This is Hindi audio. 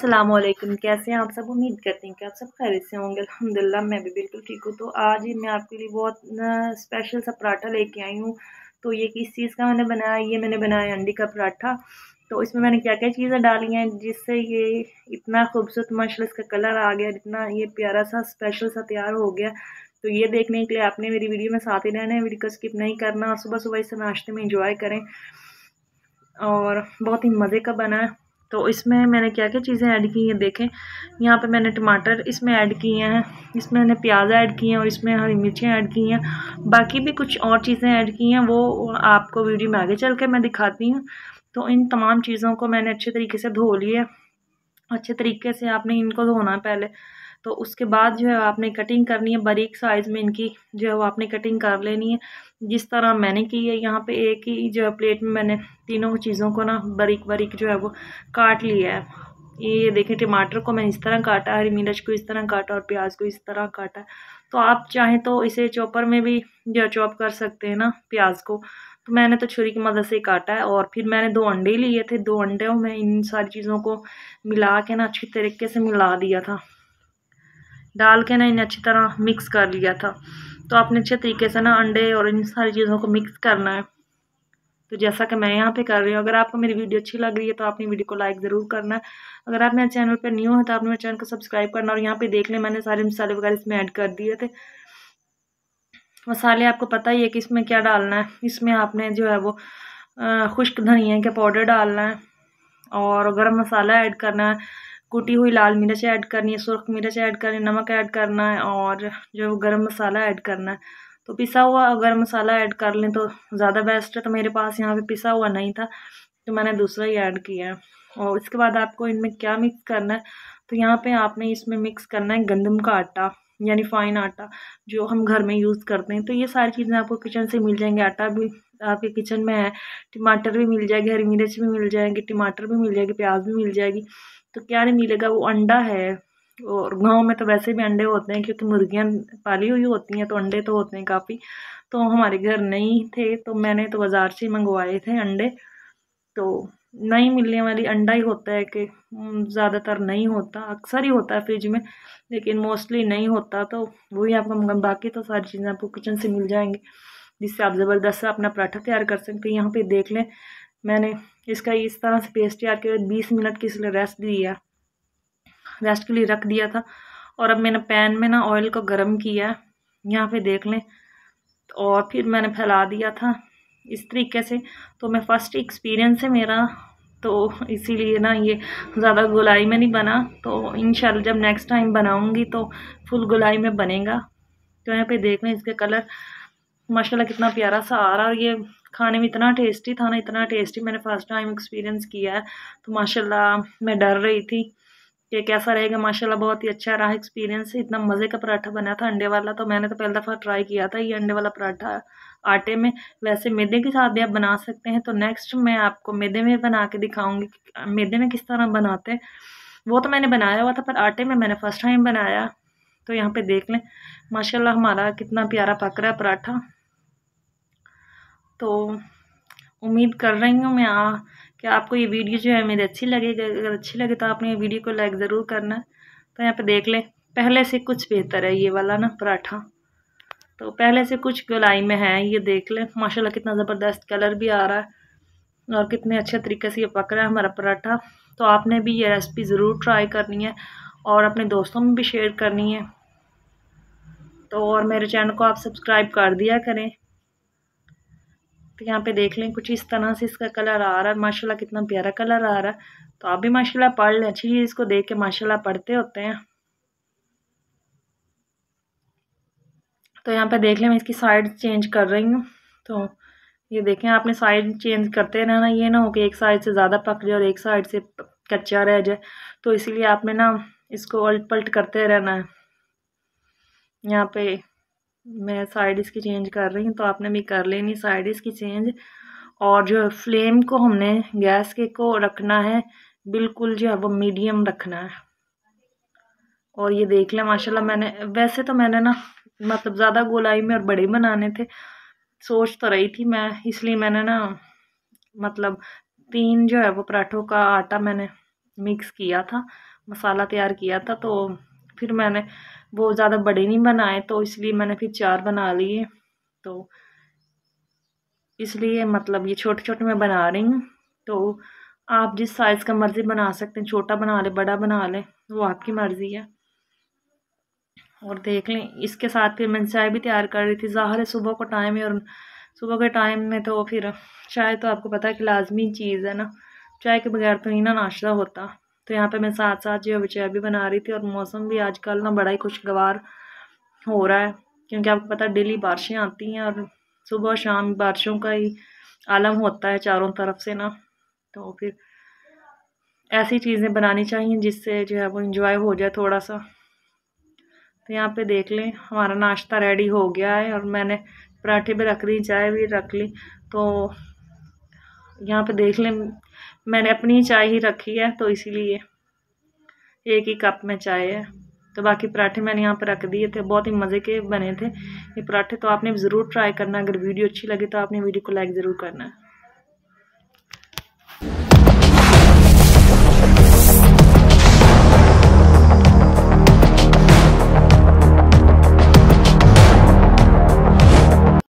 अस्सलाम वालेकुम कैसे हैं आप सब उम्मीद करते हैं कि आप सब खैर से होंगे अल्हम्दुलिल्लाह मैं भी बिल्कुल ठीक हूँ तो आज ही मैं आपके लिए बहुत स्पेशल सा पराठा लेके आई हूँ तो ये किस चीज़ का मैंने बनाया ये मैंने बनाया अंडी का पराठा तो इसमें मैंने क्या क्या चीज़ें डाली हैं जिससे ये इतना खूबसूरत माशा इसका कलर आ गया इतना ये प्यारा सा स्पेशल सा तैयार हो गया तो ये देखने के लिए आपने मेरी वीडियो में साथ ही रहना है वीडियो को स्किप नहीं करना और सुबह सुबह इसे नाश्ते में इंजॉय करें और बहुत ही मज़े का बना है तो इसमें मैंने क्या क्या चीज़ें ऐड की हैं देखें यहाँ पे मैंने टमाटर इसमें ऐड किए हैं इसमें मैंने प्याज ऐड किए हैं और इसमें हरी मिर्चें ऐड की हैं बाकी भी कुछ और चीज़ें ऐड की हैं वो आपको वीडियो में आगे चल के मैं दिखाती हूँ तो इन तमाम चीज़ों को मैंने अच्छे तरीके से धो लिया अच्छे तरीके से आपने इनको धोना पहले तो उसके बाद जो है आपने कटिंग करनी है बारीक साइज़ में इनकी जो है वो आपने कटिंग कर लेनी है जिस तरह मैंने की है यहाँ पे एक ही जो है प्लेट में मैंने तीनों चीज़ों को ना बारीक बारीक जो है वो काट लिया है ये देखें टमाटर को मैंने इस तरह काटा हरी मिर्च को इस तरह काटा और प्याज को इस तरह काटा तो आप चाहें तो इसे चॉपर में भी जो चॉप कर सकते हैं ना प्याज को तो मैंने तो छुरी की मदद से काटा है और फिर मैंने दो अंडे लिए थे दो अंडे में इन सारी चीज़ों को मिला के ना अच्छी तरीके से मिला दिया था डाल के ना इन्हें अच्छी तरह मिक्स कर लिया था तो आपने अच्छे तरीके से ना अंडे और इन सारी चीज़ों को मिक्स करना है तो जैसा कि मैं यहाँ पे कर रही हूँ अगर आपको मेरी वीडियो अच्छी लग रही है तो आपने वीडियो को लाइक ज़रूर करना है अगर आप मेरे चैनल पर न्यू है तो आपने मेरे चैनल को सब्सक्राइब करना और यहाँ पे देख लें मैंने सारे मसाले वगैरह इसमें ऐड कर दिए थे मसाले आपको पता ही है कि इसमें क्या डालना है इसमें आपने जो है वो खुश्क धनिया का पाउडर डालना है और गर्म मसाला ऐड करना है कुटी हुई लाल मिर्च ऐड करनी है सुरख मिर्च ऐड करनी नमक ऐड करना है और जो गरम मसाला ऐड करना है तो पिसा हुआ अगर मसाला ऐड कर लें तो ज़्यादा बेस्ट है तो मेरे पास यहाँ पे पिसा हुआ नहीं था तो मैंने दूसरा ही ऐड किया है और इसके बाद आपको इनमें क्या मिक्स करना है तो यहाँ पे आपने इसमें मिक्स करना है गंदम का आटा यानी फाइन आटा जो हम घर में यूज़ करते हैं तो ये सारी चीज़ें आपको किचन से मिल जाएंगी आटा भी आपके किचन में है टमाटर भी मिल जाएगी हरी मिर्च भी मिल जाएगी टमाटर भी मिल जाएगी प्याज भी मिल जाएगी तो क्या नहीं मिलेगा वो अंडा है और गांव में तो वैसे भी अंडे होते हैं क्योंकि मुर्गियां पाली हुई होती हैं तो अंडे तो होते हैं काफ़ी तो हमारे घर नहीं थे तो मैंने तो बाज़ार से मंगवाए थे अंडे तो नहीं मिलने वाली अंडा ही होता है कि ज़्यादातर नहीं होता अक्सर ही होता है फ्रिज में लेकिन मोस्टली नहीं होता तो वही आपको मंगा बाकी तो सारी चीज़ें आपको किचन से मिल जाएंगी जिससे आप ज़बरदस्त अपना पराठा तैयार कर सकते हैं यहाँ पे देख लें मैंने इसका इस तरह से पेस्ट तैयार किया बीस मिनट के इसलिए रेस्ट दिया रेस्ट के लिए रख दिया था और अब मैंने पैन में ना ऑयल को गर्म किया है यहाँ पे देख लें और फिर मैंने फैला दिया था इस तरीके से तो मैं फ़र्स्ट एक्सपीरियंस है मेरा तो इसीलिए ना ये ज़्यादा गुलाई में नहीं बना तो इन जब नेक्स्ट टाइम बनाऊँगी तो फुल गुलाई में बनेगा तो यहाँ पे देख लें इसके कलर माशाल्लाह कितना प्यारा सा आ रहा है और ये खाने में इतना टेस्टी था ना इतना टेस्टी मैंने फ़र्स्ट टाइम एक्सपीरियंस किया है तो माशाल्लाह मैं डर रही थी कि कैसा रहेगा माशाल्लाह बहुत ही अच्छा रहा एक्सपीरियंस इतना मज़े का पराठा बना था अंडे वाला तो मैंने तो पहली दफ़ा ट्राई किया था ये अंडे वाला पराठा आटे में वैसे मैदे के साथ भी आप बना सकते हैं तो नेक्स्ट मैं आपको मैदे में बना के दिखाऊंगी मैदे में किस तरह बनाते हैं वो तो मैंने बनाया हुआ था पर आटे में मैंने फ़र्स्ट टाइम बनाया तो यहाँ पे देख लें माशाल्लाह हमारा कितना प्यारा पक रहा है पराठा तो उम्मीद कर रही हूँ मैं आ कि आपको ये वीडियो जो है मेरी अच्छी लगेगी अगर अच्छी लगे तो आपने ये वीडियो को लाइक ज़रूर करना तो यहाँ पे देख लें पहले से कुछ बेहतर है ये वाला ना पराठा तो पहले से कुछ गलाई में है ये देख लें माशाल्लाह कितना ज़बरदस्त कलर भी आ रहा है और कितने अच्छे तरीके से ये पक रहा है हमारा पराठा तो आपने भी ये रेसिपी ज़रूर ट्राई करनी है और अपने दोस्तों में भी शेयर करनी है तो और मेरे चैनल को आप सब्सक्राइब कर दिया करें तो यहाँ पे देख लें कुछ इस तरह से इसका कलर आ रहा है माशाला कितना प्यारा कलर आ रहा है तो आप भी माशाला पढ़ लें अच्छी चीज़ इसको देख के माशाला पढ़ते होते हैं तो यहाँ पे देख लें मैं इसकी साइड चेंज कर रही हूँ तो ये देखें आपने साइड चेंज करते रहना ये ना हो कि एक साइड से ज़्यादा पक जाए और एक साइड से कच्चा रह जाए तो इसीलिए आपने ना इसको उल्ट पलट करते रहना है यहाँ पे मैं साइड इसकी चेंज कर रही हूँ तो आपने भी कर लेनी साइड इसकी चेंज और जो फ्लेम को हमने गैस के को रखना है बिल्कुल जो है वो मीडियम रखना है और ये देख लें माशाल्लाह मैंने वैसे तो मैंने ना मतलब ज़्यादा गोलाई में और बड़े बनाने थे सोच तो रही थी मैं इसलिए मैंने ना मतलब तीन जो है वो पराठों का आटा मैंने मिक्स किया था मसाला तैयार किया था तो फिर मैंने वो ज़्यादा बड़े नहीं बनाए तो इसलिए मैंने फिर चार बना लिए तो इसलिए मतलब ये छोटे छोटे मैं बना रही हूँ तो आप जिस साइज़ का मर्ज़ी बना सकते हैं छोटा बना लें बड़ा बना लें वो आपकी मर्ज़ी है और देख लें इसके साथ फिर मैंने चाय भी तैयार कर रही थी ज़ाहिर है सुबह को टाइम है और सुबह के टाइम में तो फिर चाय तो आपको पता है कि लाजमी चीज़ है ना चाय के बगैर तो नहीं ना नाश्ता होता तो यहाँ पे मैं साथ साथ जो है भी बना रही थी और मौसम भी आजकल ना बड़ा ही खुशगवार हो रहा है क्योंकि आपको पता है डेली बारिशें आती हैं और सुबह और शाम बारिशों का ही आलम होता है चारों तरफ से ना तो फिर ऐसी चीज़ें बनानी चाहिए जिससे जो है वो इंजॉय हो जाए थोड़ा सा तो यहाँ पे देख लें हमारा नाश्ता रेडी हो गया है और मैंने पराठे भी रख ली चाय भी रख ली तो यहाँ पे देख लें मैंने अपनी चाय ही रखी है तो इसीलिए एक ही कप में चाय है तो बाकी पराठे मैंने यहाँ पर रख दिए थे बहुत ही मज़े के बने थे ये पराठे तो आपने ज़रूर ट्राई करना अगर वीडियो अच्छी लगी तो आपने वीडियो को लाइक ज़रूर करना है